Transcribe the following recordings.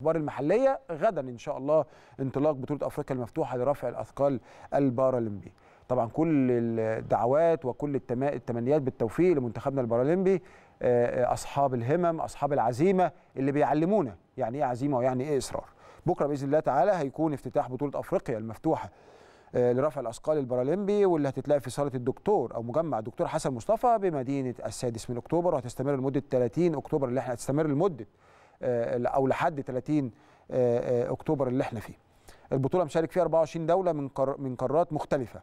الاخبار المحليه غدا ان شاء الله انطلاق بطوله افريقيا المفتوحه لرفع الاثقال البارالمبي طبعا كل الدعوات وكل التمنيات بالتوفيق لمنتخبنا البارالمبي آه، آه، اصحاب الهمم اصحاب العزيمه اللي بيعلمونا يعني ايه عزيمه ويعني ايه اصرار بكره باذن الله تعالى هيكون افتتاح بطوله افريقيا المفتوحه آه، لرفع الاثقال البارالمبي واللي هتتلاقي في صاله الدكتور او مجمع الدكتور حسن مصطفى بمدينه السادس من اكتوبر وهتستمر لمده 30 اكتوبر اللي احنا هتستمر لمده آه، او لحد 30 آه، آه، اكتوبر اللي احنا فيه. البطوله مشارك فيها 24 دوله من من قارات مختلفه.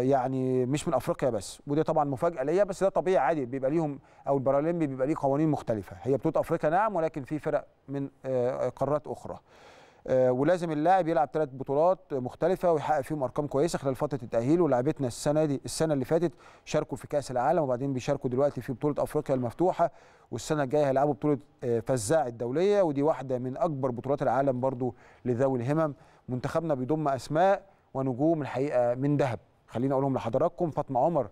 يعني مش من افريقيا بس ودي طبعا مفاجاه ليا بس ده طبيعي عادي بيبقى ليهم او البارالمبي بيبقى ليه قوانين مختلفه هي بطوله افريقيا نعم ولكن في فرق من قارات اخرى آه، ولازم اللاعب يلعب ثلاث بطولات مختلفه ويحقق فيهم ارقام كويسه خلال فتره التاهيل ولاعبتنا السنه دي السنه اللي فاتت شاركوا في كاس العالم وبعدين بيشاركوا دلوقتي في بطوله افريقيا المفتوحه والسنه الجايه هيلعبوا بطوله آه، فزاع الدوليه ودي واحده من اكبر بطولات العالم برضو لذوي الهمم منتخبنا بيضم اسماء ونجوم الحقيقه من ذهب خليني اقولهم لحضراتكم فاطمه عمر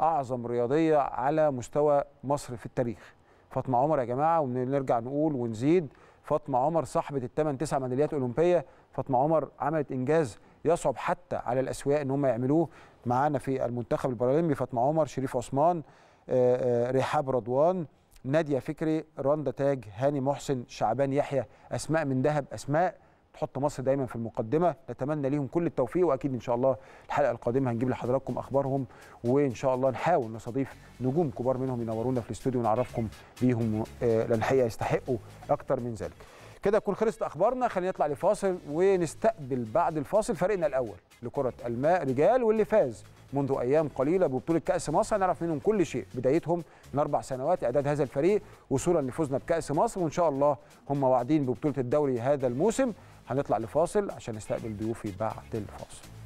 اعظم رياضيه على مستوى مصر في التاريخ فاطمه عمر يا جماعه ونرجع نقول ونزيد فاطمه عمر صاحبه الثمان تسع ميداليات اولمبيه فاطمه عمر عملت انجاز يصعب حتى على الاسوياء ان هم يعملوه معانا في المنتخب البارالمبي فاطمه عمر شريف عثمان آه، آه، رحاب رضوان ناديه فكري رندا تاج هاني محسن شعبان يحيى اسماء من ذهب اسماء نحط مصر دايما في المقدمه نتمنى ليهم كل التوفيق واكيد ان شاء الله الحلقه القادمه هنجيب لحضراتكم اخبارهم وان شاء الله نحاول نستضيف نجوم كبار منهم ينورونا في الاستوديو ونعرفكم بيهم آه، لان الحقيقه يستحقوا اكتر من ذلك كده تكون خلصت اخبارنا خلينا نطلع لفاصل ونستقبل بعد الفاصل فريقنا الاول لكره الماء رجال واللي فاز منذ ايام قليله ببطوله كاس مصر هنعرف منهم كل شيء بدايتهم من اربع سنوات اعداد هذا الفريق وصولا لفوزنا بكاس مصر وان شاء الله هم واعدين ببطوله الدوري هذا الموسم هنطلع لفاصل عشان نستقبل ضيوفي بعد الفاصل